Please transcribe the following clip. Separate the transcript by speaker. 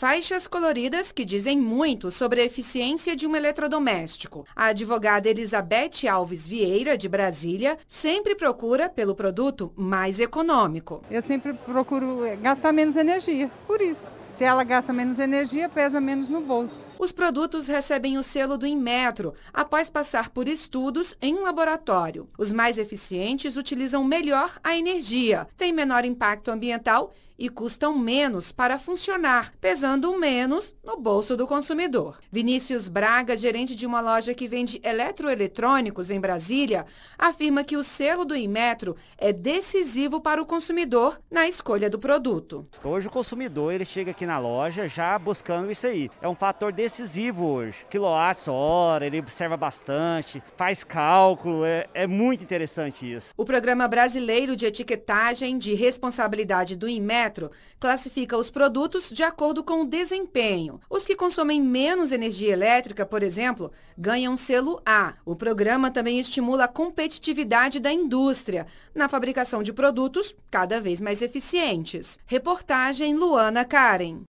Speaker 1: Faixas coloridas que dizem muito sobre a eficiência de um eletrodoméstico. A advogada Elizabeth Alves Vieira, de Brasília, sempre procura pelo produto mais econômico. Eu sempre procuro eh, gastar menos energia, por isso. Se ela gasta menos energia, pesa menos no bolso. Os produtos recebem o selo do Inmetro, após passar por estudos em um laboratório. Os mais eficientes utilizam melhor a energia, têm menor impacto ambiental e custam menos para funcionar, pesando menos no bolso do consumidor. Vinícius Braga, gerente de uma loja que vende eletroeletrônicos em Brasília, afirma que o selo do Inmetro é decisivo para o consumidor na escolha do produto.
Speaker 2: Hoje o consumidor ele chega aqui na loja já buscando isso aí. É um fator decisivo hoje. Quilowatt hora, ele observa bastante, faz cálculo, é, é muito interessante isso.
Speaker 1: O Programa Brasileiro de Etiquetagem de Responsabilidade do Inmetro classifica os produtos de acordo com o desempenho. Os que consomem menos energia elétrica, por exemplo, ganham selo A. O programa também estimula a competitividade da indústria na fabricação de produtos cada vez mais eficientes. Reportagem Luana Karen.